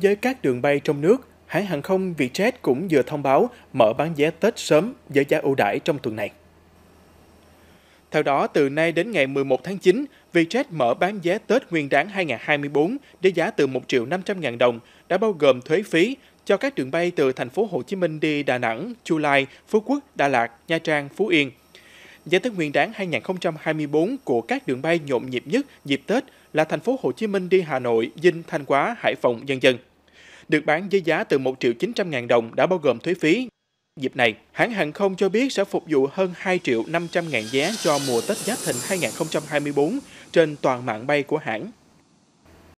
Với các đường bay trong nước, hãng hàng không Vietjet cũng vừa thông báo mở bán vé Tết sớm với giá ưu đãi trong tuần này. Theo đó, từ nay đến ngày 11 tháng 9, Vietjet mở bán vé Tết Nguyên đán 2024 với giá từ 1 triệu 500 ngàn đồng, đã bao gồm thuế phí cho các đường bay từ thành phố Hồ Chí Minh đi Đà Nẵng, Chu Lai, Phú Quốc, Đà Lạt, Nha Trang, Phú Yên – Giá Tết Nguyên đán 2024 của các đường bay nhộn nhịp nhất dịp Tết là thành phố Hồ Chí Minh đi Hà Nội, Vinh, Thanh Hóa, Hải Phòng, dân dân. Được bán với giá từ 1 triệu 900 000 đồng đã bao gồm thuế phí. Dịp này, hãng hàng không cho biết sẽ phục vụ hơn 2 triệu 500 000 vé cho mùa Tết Giáp Thìn 2024 trên toàn mạng bay của hãng.